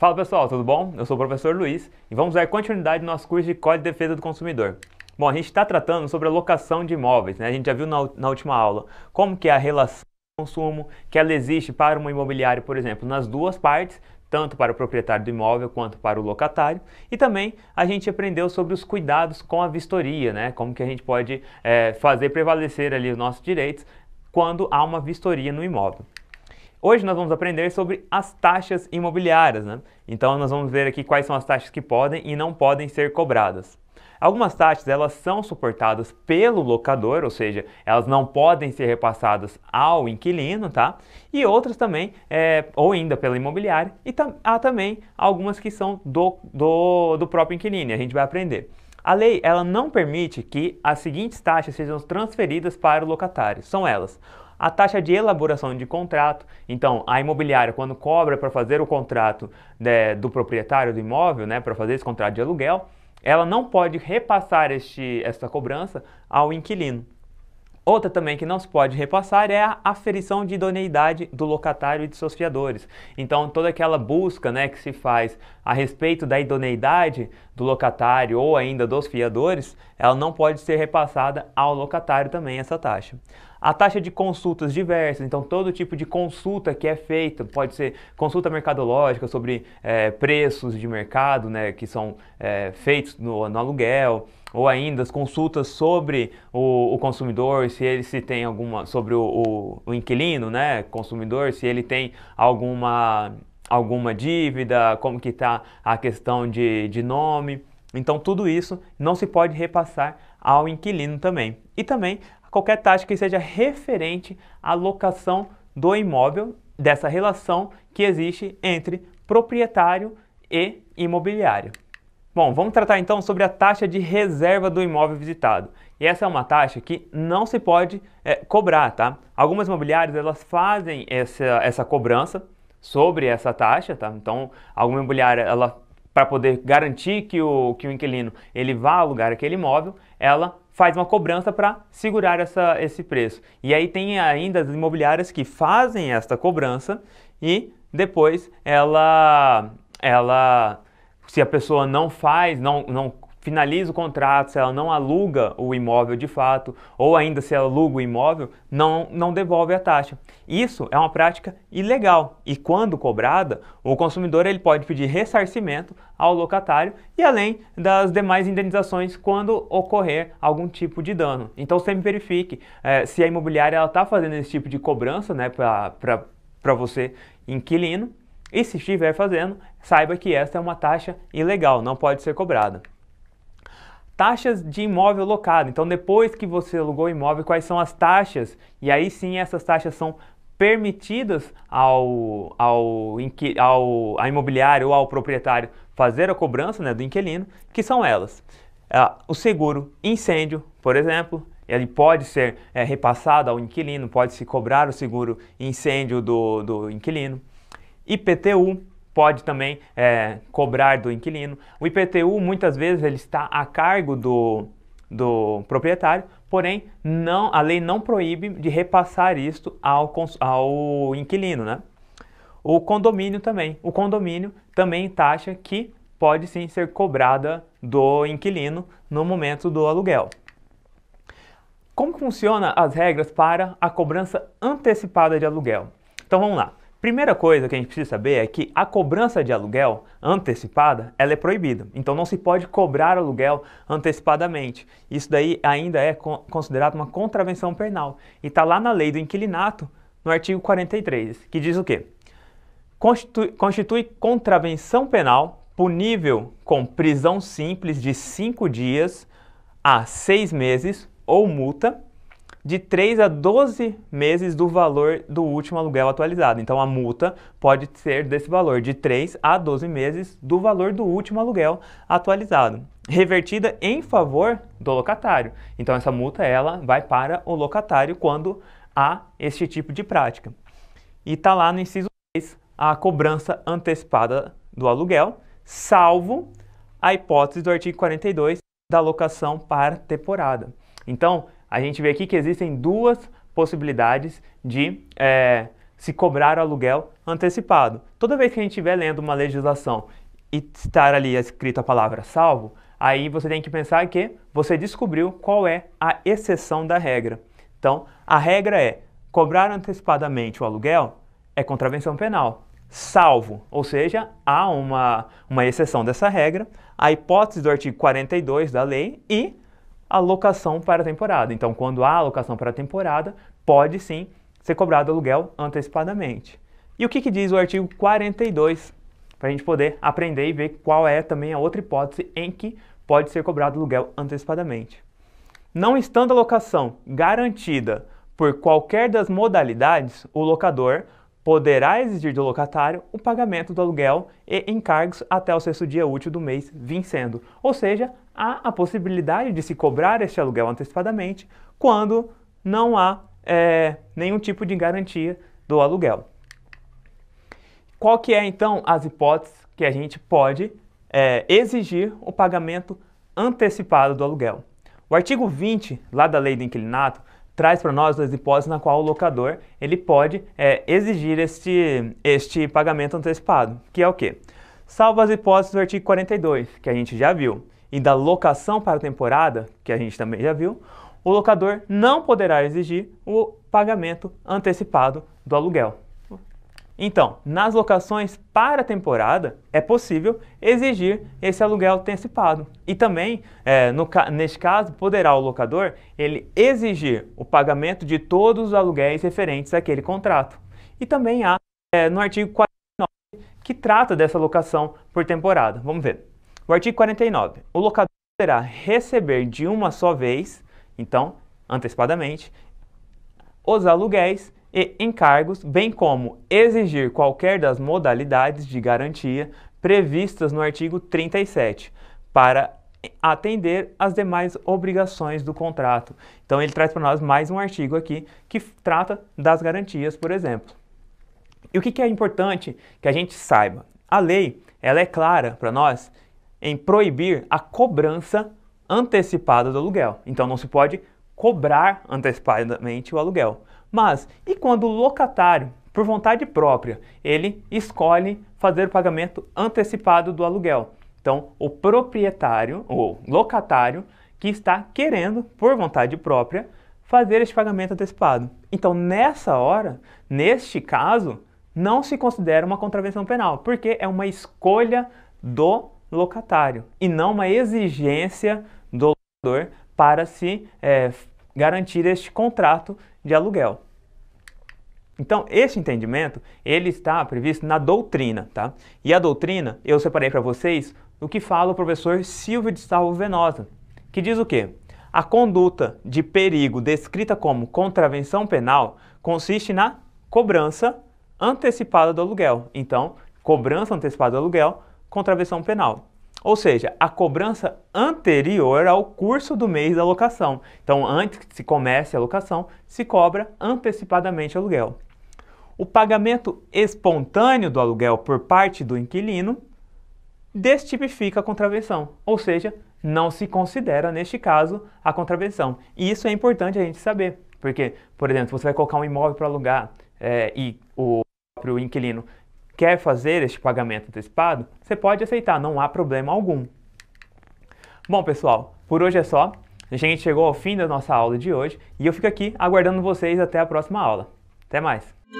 Fala pessoal, tudo bom? Eu sou o professor Luiz e vamos dar continuidade no nosso curso de Código de Defesa do Consumidor. Bom, a gente está tratando sobre a locação de imóveis, né? A gente já viu na, na última aula como que é a relação de consumo que ela existe para uma imobiliária, por exemplo, nas duas partes, tanto para o proprietário do imóvel quanto para o locatário. E também a gente aprendeu sobre os cuidados com a vistoria, né? Como que a gente pode é, fazer prevalecer ali os nossos direitos quando há uma vistoria no imóvel. Hoje nós vamos aprender sobre as taxas imobiliárias, né? Então nós vamos ver aqui quais são as taxas que podem e não podem ser cobradas. Algumas taxas elas são suportadas pelo locador, ou seja, elas não podem ser repassadas ao inquilino, tá? E outras também, é, ou ainda pela imobiliária, e tam, há também algumas que são do, do, do próprio inquilino, a gente vai aprender. A lei ela não permite que as seguintes taxas sejam transferidas para o locatário. São elas: a taxa de elaboração de contrato. Então, a imobiliária, quando cobra para fazer o contrato né, do proprietário do imóvel, né, para fazer esse contrato de aluguel, ela não pode repassar este, esta cobrança ao inquilino. Outra também que não se pode repassar é a aferição de idoneidade do locatário e de seus fiadores. Então, toda aquela busca né, que se faz a respeito da idoneidade do locatário ou ainda dos fiadores, ela não pode ser repassada ao locatário também, essa taxa. A taxa de consultas diversas, então todo tipo de consulta que é feita, pode ser consulta mercadológica sobre é, preços de mercado né, que são é, feitos no, no aluguel, ou ainda as consultas sobre o, o, consumidor, se ele se tem alguma, sobre o, o, o, inquilino, né, consumidor, se ele tem alguma, alguma dívida, como que está a questão de, de nome. Então tudo isso não se pode repassar ao inquilino também. E também qualquer taxa que seja referente à locação do imóvel, dessa relação que existe entre proprietário e imobiliário. Bom, vamos tratar então sobre a taxa de reserva do imóvel visitado. E essa é uma taxa que não se pode é, cobrar, tá? Algumas imobiliárias elas fazem essa, essa cobrança sobre essa taxa, tá? Então, alguma imobiliária ela para poder garantir que o, que o inquilino ele vá alugar aquele imóvel, ela faz uma cobrança para segurar essa, esse preço. E aí tem ainda as imobiliárias que fazem esta cobrança e depois ela, ela se a pessoa não faz, não, não finaliza o contrato, se ela não aluga o imóvel de fato, ou ainda se ela aluga o imóvel, não, não devolve a taxa. Isso é uma prática ilegal e quando cobrada, o consumidor ele pode pedir ressarcimento ao locatário e além das demais indenizações quando ocorrer algum tipo de dano. Então sempre verifique é, se a imobiliária está fazendo esse tipo de cobrança né, para você inquilino e se estiver fazendo, saiba que esta é uma taxa ilegal, não pode ser cobrada taxas de imóvel locado. Então, depois que você alugou o imóvel, quais são as taxas? E aí sim, essas taxas são permitidas ao, ao, ao a imobiliário ou ao proprietário fazer a cobrança né, do inquilino, que são elas. Ah, o seguro incêndio, por exemplo, ele pode ser é, repassado ao inquilino, pode se cobrar o seguro incêndio do, do inquilino. IPTU, pode também é, cobrar do inquilino. O IPTU muitas vezes ele está a cargo do, do proprietário, porém não, a lei não proíbe de repassar isto ao, ao inquilino, né? O condomínio também. O condomínio também taxa que pode sim ser cobrada do inquilino no momento do aluguel. Como funcionam as regras para a cobrança antecipada de aluguel? Então vamos lá. Primeira coisa que a gente precisa saber é que a cobrança de aluguel antecipada, ela é proibida. Então não se pode cobrar aluguel antecipadamente. Isso daí ainda é considerado uma contravenção penal e está lá na lei do inquilinato, no artigo 43, que diz o quê? Constitui, constitui contravenção penal punível com prisão simples de cinco dias a seis meses ou multa de 3 a 12 meses do valor do último aluguel atualizado. Então a multa pode ser desse valor, de 3 a 12 meses do valor do último aluguel atualizado, revertida em favor do locatário. Então essa multa ela vai para o locatário quando há este tipo de prática. E está lá no inciso 3 a cobrança antecipada do aluguel, salvo a hipótese do artigo 42 da locação para temporada. Então, a gente vê aqui que existem duas possibilidades de é, se cobrar aluguel antecipado. Toda vez que a gente estiver lendo uma legislação e estar ali escrito a palavra salvo, aí você tem que pensar que você descobriu qual é a exceção da regra. Então, a regra é cobrar antecipadamente o aluguel é contravenção penal, salvo, ou seja, há uma, uma exceção dessa regra, a hipótese do artigo 42 da lei e alocação para a temporada. Então, quando há alocação para a temporada, pode sim ser cobrado aluguel antecipadamente. E o que, que diz o artigo 42? Para a gente poder aprender e ver qual é também a outra hipótese em que pode ser cobrado aluguel antecipadamente. Não estando a locação garantida por qualquer das modalidades, o locador poderá exigir do locatário o pagamento do aluguel e encargos até o sexto dia útil do mês vincendo, ou seja, há a possibilidade de se cobrar este aluguel antecipadamente quando não há é, nenhum tipo de garantia do aluguel. Qual que é então as hipóteses que a gente pode é, exigir o pagamento antecipado do aluguel? O artigo 20 lá da lei do inquilinato traz para nós as hipóteses na qual o locador ele pode é, exigir este, este pagamento antecipado, que é o quê? Salvo as hipóteses do artigo 42, que a gente já viu, e da locação para a temporada, que a gente também já viu, o locador não poderá exigir o pagamento antecipado do aluguel. Então, nas locações para temporada, é possível exigir esse aluguel antecipado. E também, é, no, neste caso, poderá o locador ele exigir o pagamento de todos os aluguéis referentes àquele contrato. E também há é, no artigo 49 que trata dessa locação por temporada. Vamos ver. O artigo 49. O locador poderá receber de uma só vez, então, antecipadamente, os aluguéis e encargos, bem como exigir qualquer das modalidades de garantia previstas no artigo 37 para atender as demais obrigações do contrato. Então ele traz para nós mais um artigo aqui que trata das garantias, por exemplo. E o que, que é importante que a gente saiba? A lei ela é clara para nós em proibir a cobrança antecipada do aluguel. Então não se pode cobrar antecipadamente o aluguel. Mas e quando o locatário, por vontade própria, ele escolhe fazer o pagamento antecipado do aluguel? Então, o proprietário ou locatário que está querendo, por vontade própria, fazer este pagamento antecipado. Então, nessa hora, neste caso, não se considera uma contravenção penal, porque é uma escolha do locatário e não uma exigência do locador para se é, garantir este contrato de aluguel. Então, esse entendimento, ele está previsto na doutrina, tá? E a doutrina, eu separei para vocês o que fala o professor Silvio de Salvo Venosa, que diz o quê? A conduta de perigo descrita como contravenção penal consiste na cobrança antecipada do aluguel. Então, cobrança antecipada do aluguel, contravenção penal. Ou seja, a cobrança anterior ao curso do mês da locação. Então, antes que se comece a locação, se cobra antecipadamente aluguel. O pagamento espontâneo do aluguel por parte do inquilino destipifica a contravenção, ou seja, não se considera, neste caso, a contravenção. E isso é importante a gente saber, porque, por exemplo, você vai colocar um imóvel para alugar é, e o próprio inquilino quer fazer este pagamento antecipado, você pode aceitar, não há problema algum. Bom, pessoal, por hoje é só. A gente chegou ao fim da nossa aula de hoje e eu fico aqui aguardando vocês até a próxima aula. Até mais!